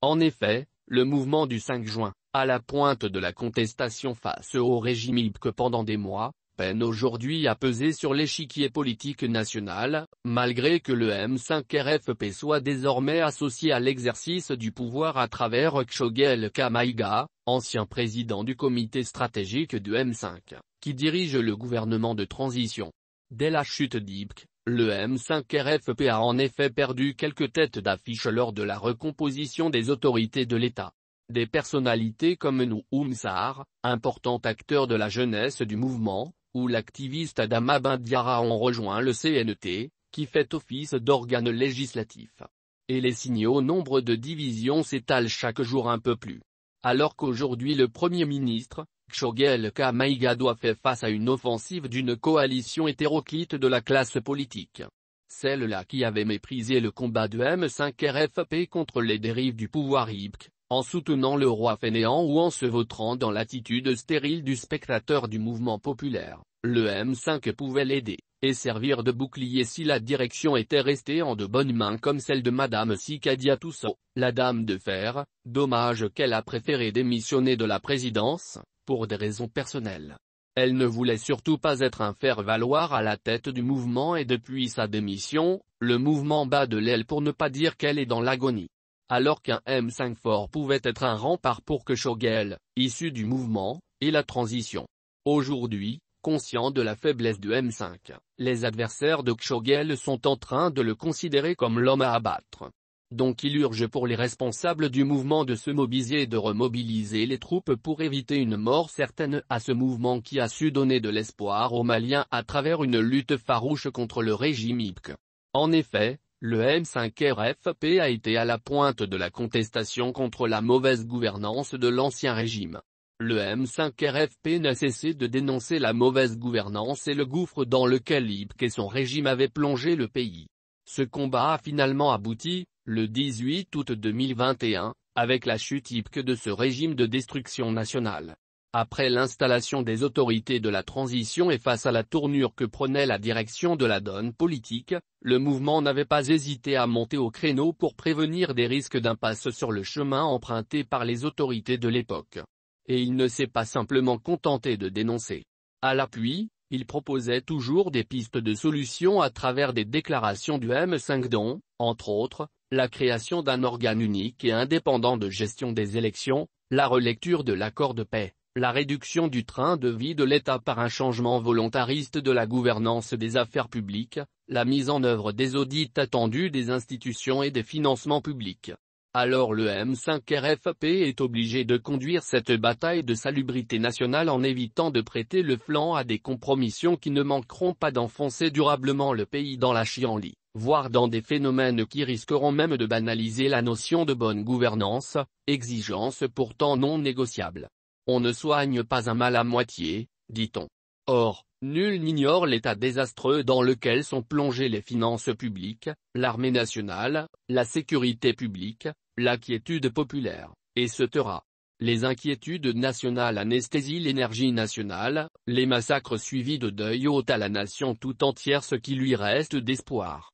En effet, le mouvement du 5 juin, à la pointe de la contestation face au régime IPC pendant des mois, peine aujourd'hui à peser sur l'échiquier politique national, malgré que le M5RFP soit désormais associé à l'exercice du pouvoir à travers Kshogel Kamaiga, ancien président du comité stratégique du M5, qui dirige le gouvernement de transition. Dès la chute d'Ibk, le M5RFP a en effet perdu quelques têtes d'affiche lors de la recomposition des autorités de l'État. Des personnalités comme nous Oumsar, important acteur de la jeunesse du mouvement, ou l'activiste Adama Bindiara ont rejoint le CNT, qui fait office d'organe législatif. Et les signaux nombre de divisions s'étalent chaque jour un peu plus. Alors qu'aujourd'hui le Premier ministre, choguel Kamaïga doit faire face à une offensive d'une coalition hétéroclite de la classe politique. Celle-là qui avait méprisé le combat de M5RFP contre les dérives du pouvoir Ibk, en soutenant le roi fainéant ou en se vautrant dans l'attitude stérile du spectateur du mouvement populaire, le M5 pouvait l'aider, et servir de bouclier si la direction était restée en de bonnes mains comme celle de Madame Sikadia la dame de fer, dommage qu'elle a préféré démissionner de la présidence, pour des raisons personnelles. Elle ne voulait surtout pas être un faire-valoir à la tête du mouvement et depuis sa démission, le mouvement bat de l'aile pour ne pas dire qu'elle est dans l'agonie. Alors qu'un M5 fort pouvait être un rempart pour que Shogel, issu du mouvement, et la transition. Aujourd'hui, conscient de la faiblesse du M5, les adversaires de Kshogel sont en train de le considérer comme l'homme à abattre donc il urge pour les responsables du mouvement de se mobiliser et de remobiliser les troupes pour éviter une mort certaine à ce mouvement qui a su donner de l'espoir aux Maliens à travers une lutte farouche contre le régime IPC. En effet, le M5RFP a été à la pointe de la contestation contre la mauvaise gouvernance de l'ancien régime. Le M5RFP n'a cessé de dénoncer la mauvaise gouvernance et le gouffre dans lequel IPC et son régime avaient plongé le pays. Ce combat a finalement abouti, le 18 août 2021, avec la chute type de ce régime de destruction nationale. Après l'installation des autorités de la transition et face à la tournure que prenait la direction de la donne politique, le mouvement n'avait pas hésité à monter au créneau pour prévenir des risques d'impasse sur le chemin emprunté par les autorités de l'époque. Et il ne s'est pas simplement contenté de dénoncer. À l'appui, il proposait toujours des pistes de solutions à travers des déclarations du M5 dont, entre autres, la création d'un organe unique et indépendant de gestion des élections, la relecture de l'accord de paix, la réduction du train de vie de l'État par un changement volontariste de la gouvernance des affaires publiques, la mise en œuvre des audits attendus des institutions et des financements publics. Alors le M5RFP est obligé de conduire cette bataille de salubrité nationale en évitant de prêter le flanc à des compromissions qui ne manqueront pas d'enfoncer durablement le pays dans la chienlit voire dans des phénomènes qui risqueront même de banaliser la notion de bonne gouvernance, exigence pourtant non négociable. On ne soigne pas un mal à moitié, dit-on. Or, nul n'ignore l'état désastreux dans lequel sont plongées les finances publiques, l'armée nationale, la sécurité publique, la quiétude populaire, et ce Les inquiétudes nationales anesthésient l'énergie nationale, les massacres suivis de deuil ôtent à la nation tout entière ce qui lui reste d'espoir.